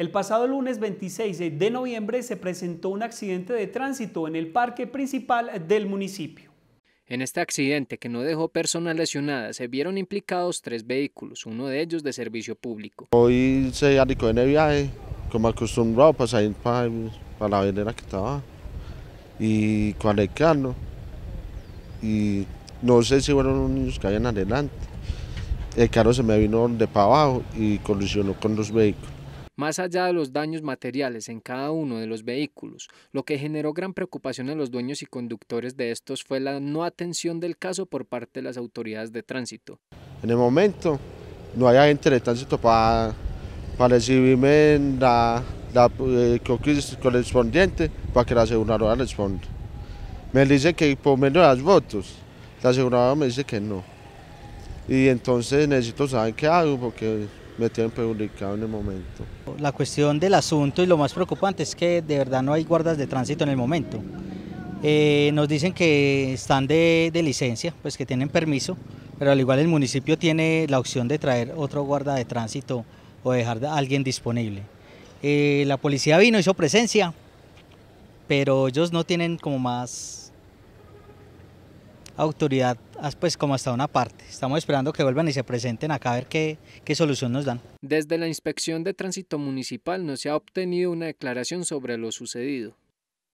El pasado lunes 26 de noviembre se presentó un accidente de tránsito en el parque principal del municipio. En este accidente, que no dejó personas lesionadas, se vieron implicados tres vehículos, uno de ellos de servicio público. Hoy se arrancó en el viaje, como acostumbrado, para pues salir para, la venera que estaba y con el carro. Y no sé si fueron los niños que habían adelante. El carro se me vino de para abajo y colisionó con los vehículos más allá de los daños materiales en cada uno de los vehículos. Lo que generó gran preocupación a los dueños y conductores de estos fue la no atención del caso por parte de las autoridades de tránsito. En el momento no hay gente de tránsito para, recibirme la, la eh, correspondiente para que la aseguradora responda. Me dice que por menos las votos, la aseguradora me dice que no. Y entonces necesito saber qué hago porque me tienen perjudicado en el momento. La cuestión del asunto y lo más preocupante es que de verdad no hay guardas de tránsito en el momento. Eh, nos dicen que están de, licencia, pues que tienen permiso, pero al igual el municipio tiene la opción de traer otro guarda de tránsito o dejar a alguien disponible. Eh, la policía vino, hizo presencia, pero ellos no tienen como más autoridad pues como hasta una parte. Estamos esperando que vuelvan y se presenten acá a ver qué, qué solución nos dan. Desde la Inspección de Tránsito Municipal no se ha obtenido una declaración sobre lo sucedido.